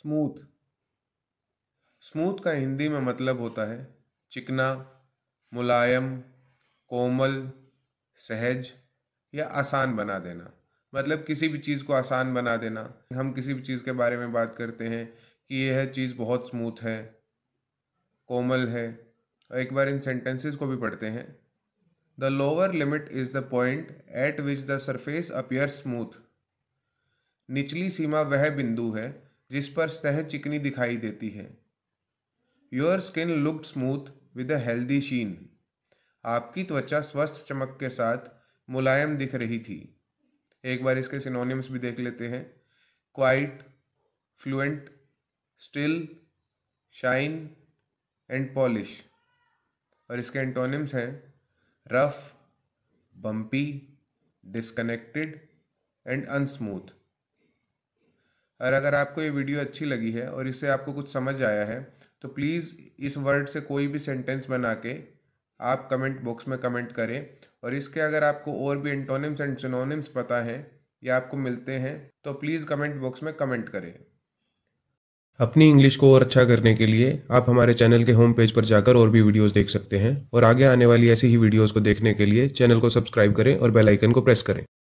smooth smooth का हिंदी में मतलब होता है चिकना मुलायम कोमल सहज या आसान बना देना मतलब किसी भी चीज़ को आसान बना देना हम किसी भी चीज़ के बारे में बात करते हैं कि यह चीज़ बहुत स्मूथ है कोमल है और एक बार इन सेंटेंसेस को भी पढ़ते हैं the lower limit is the point at which the surface appear smooth निचली सीमा वह बिंदु है जिस पर सतह चिकनी दिखाई देती है your skin look smooth with a healthy sheen आपकी त्वचा स्वस्थ चमक के साथ मुलायम दिख रही थी एक बार इसके सिनोनिम्स भी देख लेते हैं quite fluent still shine and polish और इसके एंटोनिम्स हैं rough bumpy disconnected and unsmooth और अगर आपको ये वीडियो अच्छी लगी है और इससे आपको कुछ समझ आया है तो प्लीज़ इस वर्ड से कोई भी सेंटेंस बना के आप कमेंट बॉक्स में कमेंट करें और इसके अगर आपको और भी एंटोनिम्स एंड सिनोनिम्स पता हैं या आपको मिलते हैं तो प्लीज़ कमेंट बॉक्स में कमेंट करें अपनी इंग्लिश को और अच्छा करने के लिए आप हमारे चैनल के होम पेज पर जाकर और भी वीडियोस देख सकते हैं और आगे आने वाली ऐसी ही वीडियोस को देखने के लिए चैनल को सब्सक्राइब करें और बेल आइकन को प्रेस करें